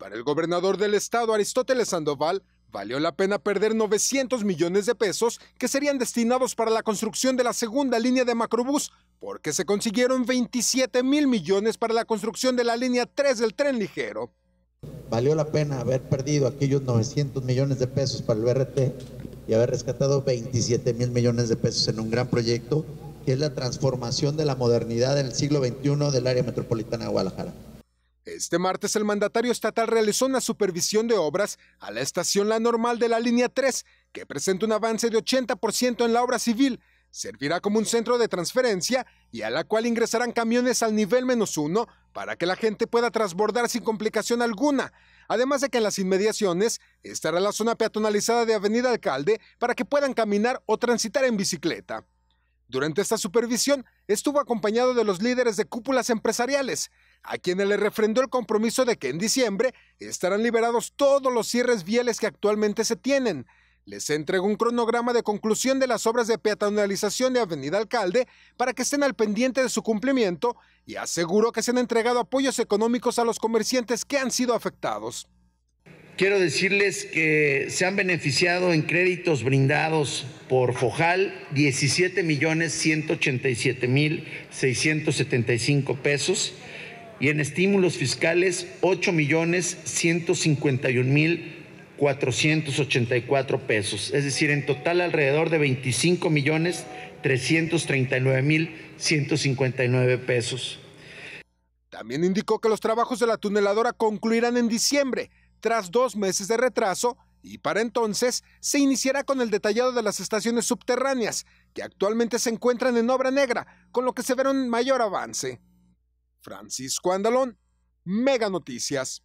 Para el gobernador del estado, Aristóteles Sandoval, valió la pena perder 900 millones de pesos que serían destinados para la construcción de la segunda línea de macrobús, porque se consiguieron 27 mil millones para la construcción de la línea 3 del tren ligero. Valió la pena haber perdido aquellos 900 millones de pesos para el BRT y haber rescatado 27 mil millones de pesos en un gran proyecto que es la transformación de la modernidad del siglo XXI del área metropolitana de Guadalajara. Este martes el mandatario estatal realizó una supervisión de obras a la estación La Normal de la línea 3, que presenta un avance de 80% en la obra civil, servirá como un centro de transferencia y a la cual ingresarán camiones al nivel menos uno para que la gente pueda transbordar sin complicación alguna. Además de que en las inmediaciones estará la zona peatonalizada de Avenida Alcalde para que puedan caminar o transitar en bicicleta. Durante esta supervisión estuvo acompañado de los líderes de cúpulas empresariales, a quienes le refrendó el compromiso de que en diciembre estarán liberados todos los cierres viales que actualmente se tienen. Les entregó un cronograma de conclusión de las obras de peatonalización de Avenida Alcalde para que estén al pendiente de su cumplimiento y aseguró que se han entregado apoyos económicos a los comerciantes que han sido afectados. Quiero decirles que se han beneficiado en créditos brindados por Fojal 17.187.675 millones mil pesos y en estímulos fiscales 8 millones 151 mil 484 pesos, es decir, en total alrededor de 25 millones 339 mil 159 pesos. También indicó que los trabajos de la tuneladora concluirán en diciembre, tras dos meses de retraso, y para entonces se iniciará con el detallado de las estaciones subterráneas, que actualmente se encuentran en obra negra, con lo que se verá un mayor avance. Francisco Andalón, Mega Noticias.